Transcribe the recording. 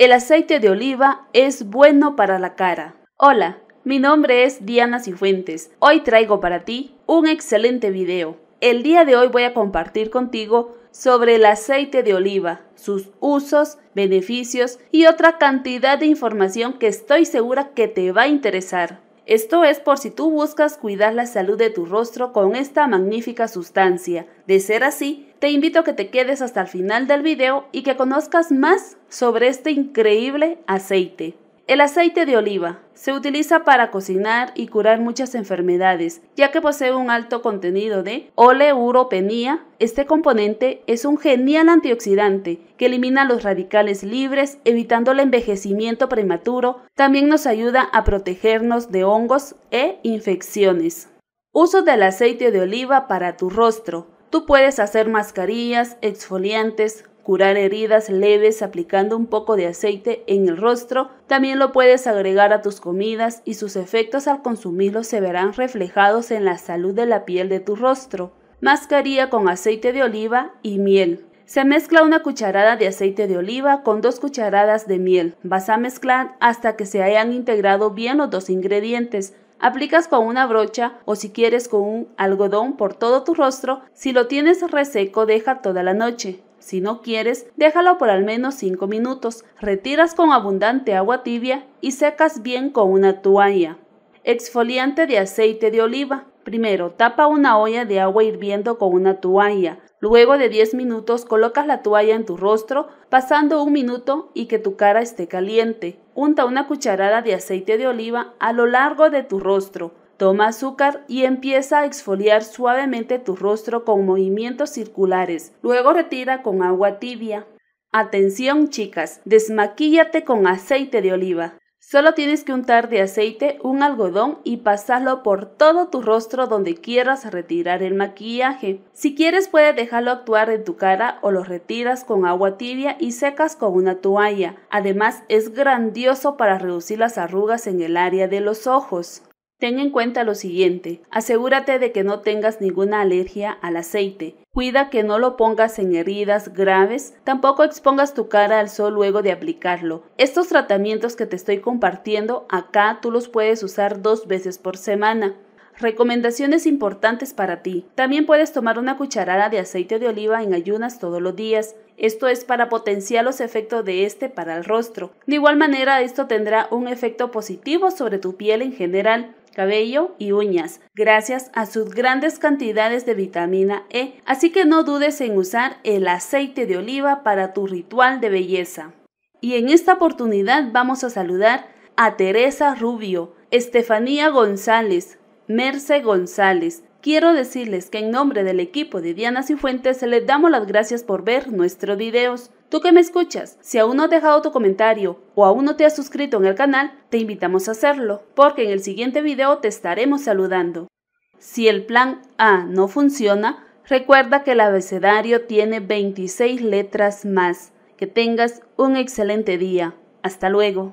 El aceite de oliva es bueno para la cara. Hola, mi nombre es Diana Cifuentes. Hoy traigo para ti un excelente video. El día de hoy voy a compartir contigo sobre el aceite de oliva, sus usos, beneficios y otra cantidad de información que estoy segura que te va a interesar. Esto es por si tú buscas cuidar la salud de tu rostro con esta magnífica sustancia. De ser así, te invito a que te quedes hasta el final del video y que conozcas más sobre este increíble aceite. El aceite de oliva se utiliza para cocinar y curar muchas enfermedades, ya que posee un alto contenido de oleuropenía. Este componente es un genial antioxidante que elimina los radicales libres, evitando el envejecimiento prematuro. También nos ayuda a protegernos de hongos e infecciones. Uso del aceite de oliva para tu rostro. Tú puedes hacer mascarillas, exfoliantes, curar heridas leves aplicando un poco de aceite en el rostro. También lo puedes agregar a tus comidas y sus efectos al consumirlo se verán reflejados en la salud de la piel de tu rostro. Mascarilla con aceite de oliva y miel. Se mezcla una cucharada de aceite de oliva con dos cucharadas de miel. Vas a mezclar hasta que se hayan integrado bien los dos ingredientes. Aplicas con una brocha o si quieres con un algodón por todo tu rostro. Si lo tienes reseco, deja toda la noche. Si no quieres, déjalo por al menos 5 minutos. Retiras con abundante agua tibia y secas bien con una toalla. Exfoliante de aceite de oliva. Primero, tapa una olla de agua hirviendo con una toalla. Luego de 10 minutos colocas la toalla en tu rostro, pasando un minuto y que tu cara esté caliente. Unta una cucharada de aceite de oliva a lo largo de tu rostro. Toma azúcar y empieza a exfoliar suavemente tu rostro con movimientos circulares. Luego retira con agua tibia. Atención chicas, desmaquíllate con aceite de oliva. Solo tienes que untar de aceite un algodón y pasarlo por todo tu rostro donde quieras retirar el maquillaje. Si quieres puedes dejarlo actuar en tu cara o lo retiras con agua tibia y secas con una toalla. Además es grandioso para reducir las arrugas en el área de los ojos. Ten en cuenta lo siguiente, asegúrate de que no tengas ninguna alergia al aceite, cuida que no lo pongas en heridas graves, tampoco expongas tu cara al sol luego de aplicarlo. Estos tratamientos que te estoy compartiendo acá tú los puedes usar dos veces por semana. Recomendaciones importantes para ti. También puedes tomar una cucharada de aceite de oliva en ayunas todos los días. Esto es para potenciar los efectos de este para el rostro. De igual manera, esto tendrá un efecto positivo sobre tu piel en general cabello y uñas, gracias a sus grandes cantidades de vitamina E, así que no dudes en usar el aceite de oliva para tu ritual de belleza. Y en esta oportunidad vamos a saludar a Teresa Rubio, Estefanía González, Merce González. Quiero decirles que en nombre del equipo de Diana Cifuentes les damos las gracias por ver nuestros videos. Tú que me escuchas, si aún no has dejado tu comentario o aún no te has suscrito en el canal, te invitamos a hacerlo, porque en el siguiente video te estaremos saludando. Si el plan A no funciona, recuerda que el abecedario tiene 26 letras más. Que tengas un excelente día. Hasta luego.